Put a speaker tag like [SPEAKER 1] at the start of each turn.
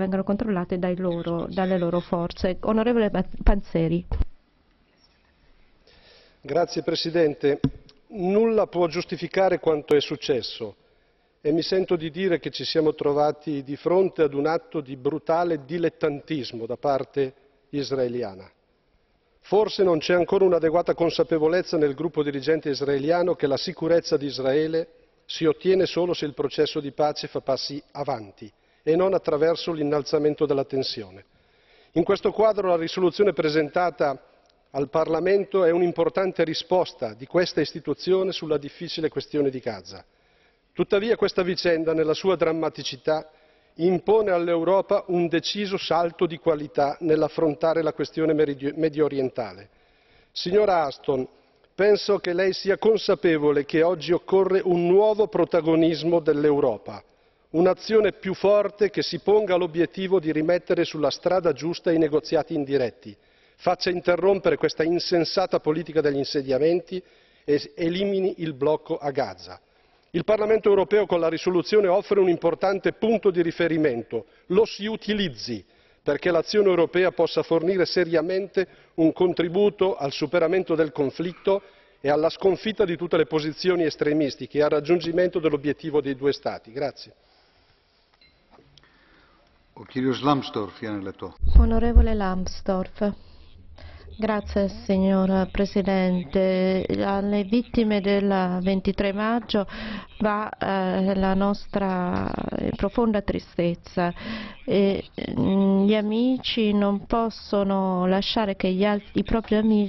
[SPEAKER 1] vengano controllate loro, dalle loro forze. Onorevole Panzeri.
[SPEAKER 2] Grazie Presidente. Nulla può giustificare quanto è successo e mi sento di dire che ci siamo trovati di fronte ad un atto di brutale dilettantismo da parte israeliana. Forse non c'è ancora un'adeguata consapevolezza nel gruppo dirigente israeliano che la sicurezza di Israele si ottiene solo se il processo di pace fa passi avanti e non attraverso l'innalzamento della tensione. In questo quadro la risoluzione presentata al Parlamento è un'importante risposta di questa istituzione sulla difficile questione di Gaza. Tuttavia questa vicenda, nella sua drammaticità, impone all'Europa un deciso salto di qualità nell'affrontare la questione mediorientale. Signora Ashton, penso che lei sia consapevole che oggi occorre un nuovo protagonismo dell'Europa un'azione più forte che si ponga l'obiettivo di rimettere sulla strada giusta i negoziati indiretti, faccia interrompere questa insensata politica degli insediamenti e elimini il blocco a Gaza. Il Parlamento europeo con la risoluzione offre un importante punto di riferimento, lo si utilizzi perché l'azione europea possa fornire seriamente un contributo al superamento del conflitto e alla sconfitta di tutte le posizioni estremistiche e al raggiungimento dell'obiettivo dei due Stati. Grazie.
[SPEAKER 1] Onorevole Lambsdorff, Grazie signor Presidente. Alle vittime del 23 maggio va eh, la nostra profonda tristezza. E, mm, gli amici non possono lasciare che altri, i propri amici